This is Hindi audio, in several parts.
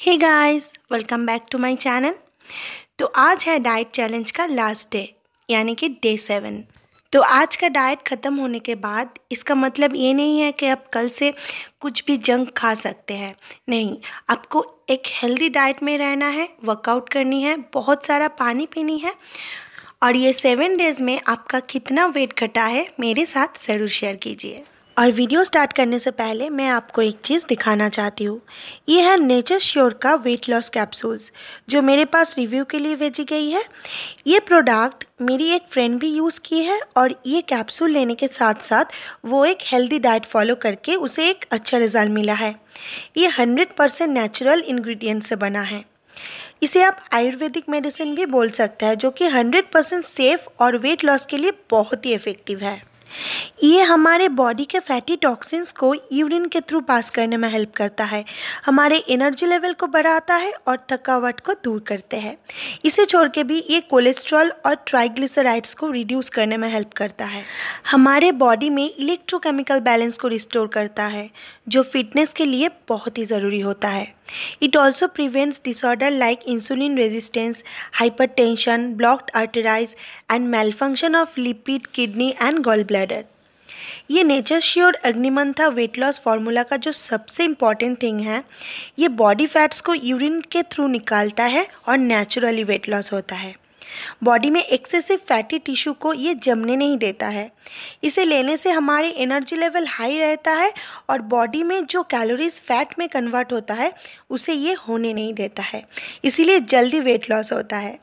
hey guys welcome back to my channel तो आज है डाइट चैलेंज का लास्ट डे यानी कि डे सेवन तो आज का डाइट ख़त्म होने के बाद इसका मतलब ये नहीं है कि आप कल से कुछ भी जंक खा सकते हैं नहीं आपको एक हेल्दी डाइट में रहना है वर्कआउट करनी है बहुत सारा पानी पीनी है और ये सेवन डेज़ में आपका कितना वेट घटा है मेरे साथ ज़रूर शेयर कीजिए और वीडियो स्टार्ट करने से पहले मैं आपको एक चीज़ दिखाना चाहती हूँ ये है नेचर श्योर का वेट लॉस कैप्सूल्स जो मेरे पास रिव्यू के लिए भेजी गई है ये प्रोडक्ट मेरी एक फ्रेंड भी यूज़ की है और ये कैप्सूल लेने के साथ साथ वो एक हेल्दी डाइट फॉलो करके उसे एक अच्छा रिज़ल्ट मिला है ये हंड्रेड परसेंट नेचुरल इन्ग्रीडियंट से बना है इसे आप आयुर्वेदिक मेडिसिन भी बोल सकते हैं जो कि हंड्रेड परसेंट सेफ़ और वेट लॉस के लिए बहुत ही इफ़ेक्टिव है ये हमारे बॉडी के फैटी टॉक्सिन्स को यूरिन के थ्रू पास करने में हेल्प करता है हमारे एनर्जी लेवल को बढ़ाता है और थकावट को दूर करते हैं इसे छोड़ के भी ये कोलेस्ट्रॉल और ट्राइग्लिसराइड्स को रिड्यूस करने में हेल्प करता है हमारे बॉडी में इलेक्ट्रोकेमिकल बैलेंस को रिस्टोर करता है जो फिटनेस के लिए बहुत ही ज़रूरी होता है it also prevents disorder like insulin resistance hypertension blocked arteries and malfunction of lipid kidney and gall bladder disorder ये Nature Sure Agnimantha weight loss formula का जो सबसे इम्पॉर्टेंट थिंग है ये बॉडी फैट्स को यूरिन के थ्रू निकालता है और नेचुरली वेट लॉस होता है बॉडी में एक्सेसिव फैटी टिश्यू को ये जमने नहीं देता है इसे लेने से हमारे एनर्जी लेवल हाई रहता है और बॉडी में जो कैलोरीज फैट में कन्वर्ट होता है उसे ये होने नहीं देता है इसीलिए जल्दी वेट लॉस होता है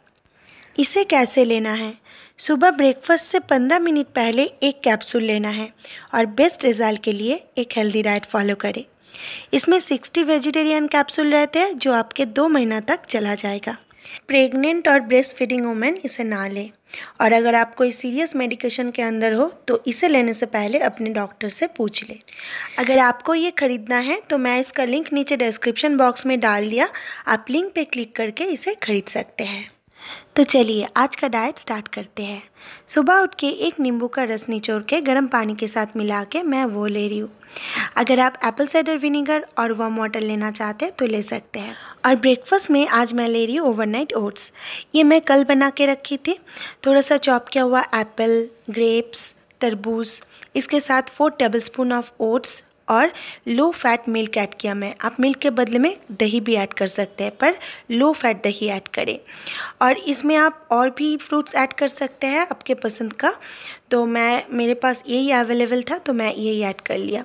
इसे कैसे लेना है सुबह ब्रेकफास्ट से 15 मिनट पहले एक कैप्सूल लेना है और बेस्ट रिजल्ट के लिए एक हेल्दी डाइट फॉलो करें इसमें 60 वेजिटेरियन कैप्सूल रहते हैं जो आपके दो महीना तक चला जाएगा प्रेग्नेंट और ब्रेस्ट फीडिंग वुमेन इसे ना लें और अगर आप कोई सीरियस मेडिकेशन के अंदर हो तो इसे लेने से पहले अपने डॉक्टर से पूछ लें अगर आपको ये ख़रीदना है तो मैं इसका लिंक नीचे डिस्क्रिप्शन बॉक्स में डाल दिया आप लिंक पे क्लिक करके इसे ख़रीद सकते हैं तो चलिए आज का डाइट स्टार्ट करते हैं सुबह उठ के एक नींबू का रस निचोड़ के गर्म पानी के साथ मिला के मैं वो ले रही हूँ अगर आप एप्पल साइडर विनीगर और वम वाटर लेना चाहते हैं तो ले सकते हैं और ब्रेकफास्ट में आज मैं ले रही हूँ ओवरनाइट ओट्स ये मैं कल बना के रखी थी थोड़ा सा चॉप किया हुआ एप्पल ग्रेप्स तरबूज इसके साथ फोर स्पून ऑफ ओट्स और लो फैट मिल्क ऐड किया मैं आप मिल्क के बदले में दही भी ऐड कर सकते हैं पर लो फैट दही ऐड करें और इसमें आप और भी फ्रूट्स ऐड कर सकते हैं आपके पसंद का तो मैं मेरे पास यही अवेलेबल था तो मैं यही ऐड कर लिया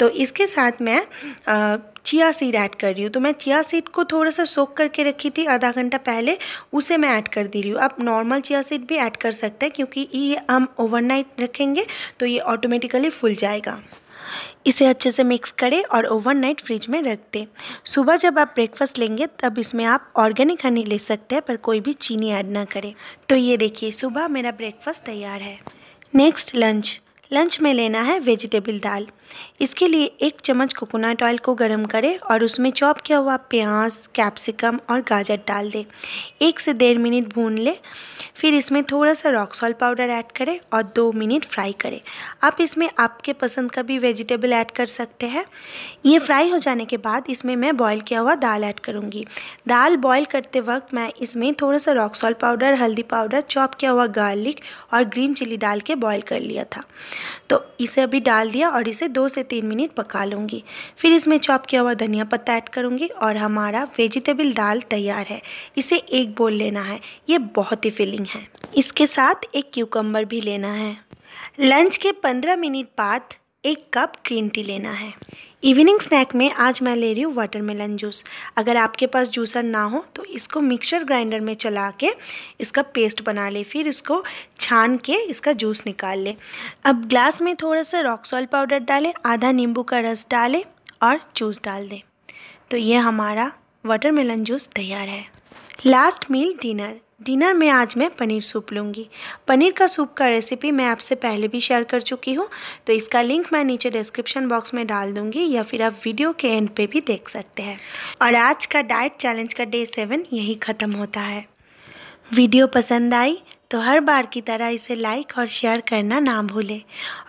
तो इसके साथ मैं आ, चिया सीड ऐड कर रही हूँ तो मैं चिया सीड को थोड़ा सा सोख करके रखी थी आधा घंटा पहले उसे मैं ऐड कर दे रही हूँ आप नॉर्मल चिया सीड भी ऐड कर सकते हैं क्योंकि ये हम ओवरनाइट रखेंगे तो ये ऑटोमेटिकली फुल जाएगा इसे अच्छे से मिक्स करें और ओवरनाइट फ्रिज में रख दें सुबह जब आप ब्रेकफास्ट लेंगे तब इसमें आप ऑर्गेनिक हनी ले सकते हैं पर कोई भी चीनी ऐड ना करें तो ये देखिए सुबह मेरा ब्रेकफास्ट तैयार है नेक्स्ट लंच लंच में लेना है वेजिटेबल दाल इसके लिए एक चम्मच कोकोनट ऑयल को गर्म करें और उसमें चॉप किया हुआ प्याज कैप्सिकम और गाजर डाल दें एक से डेढ़ मिनट भून लें फिर इसमें थोड़ा सा रॉक सॉल्ट पाउडर ऐड करें और दो मिनट फ्राई करें आप इसमें आपके पसंद का भी वेजिटेबल ऐड कर सकते हैं ये फ्राई हो जाने के बाद इसमें मैं बॉयल किया हुआ दाल ऐड करूँगी दाल बॉयल करते वक्त मैं इसमें थोड़ा सा रॉक सॉल्ट पाउडर हल्दी पाउडर चॉप किया हुआ गार्लिक और ग्रीन चिली डाल के बॉयल कर लिया था तो इसे अभी डाल दिया और इसे दो से तीन मिनट पका लूँगी फिर इसमें चॉप किया हुआ धनिया पत्ता ऐड करूँगी और हमारा वेजिटेबल दाल तैयार है इसे एक बोल लेना है ये बहुत ही फिलिंग है इसके साथ एक क्यूकम्बर भी लेना है लंच के पंद्रह मिनट बाद एक कप ग्रीन टी लेना है इवनिंग स्नैक में आज मैं ले रही हूँ वाटरमेलन जूस अगर आपके पास जूसर ना हो तो इसको मिक्सर ग्राइंडर में चला के इसका पेस्ट बना ले फिर इसको छान के इसका जूस निकाल लें अब ग्लास में थोड़ा सा रॉक सॉल्ट पाउडर डालें आधा नींबू का रस डालें और जूस डाल दें तो ये हमारा वाटरमेलन जूस तैयार है लास्ट मील डिनर डिनर में आज मैं पनीर सूप लूँगी पनीर का सूप का रेसिपी मैं आपसे पहले भी शेयर कर चुकी हूँ तो इसका लिंक मैं नीचे डिस्क्रिप्शन बॉक्स में डाल दूँगी या फिर आप वीडियो के एंड पे भी देख सकते हैं और आज का डाइट चैलेंज का डे सेवन यही ख़त्म होता है वीडियो पसंद आई तो हर बार की तरह इसे लाइक और शेयर करना ना भूलें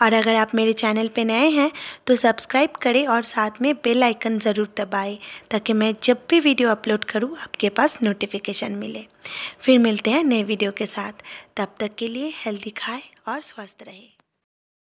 और अगर आप मेरे चैनल पर नए हैं तो सब्सक्राइब करें और साथ में बेल आइकन ज़रूर दबाएं ताकि मैं जब भी वीडियो अपलोड करूँ आपके पास नोटिफिकेशन मिले फिर मिलते हैं नए वीडियो के साथ तब तक के लिए हेल्दी खाएँ और स्वस्थ रहें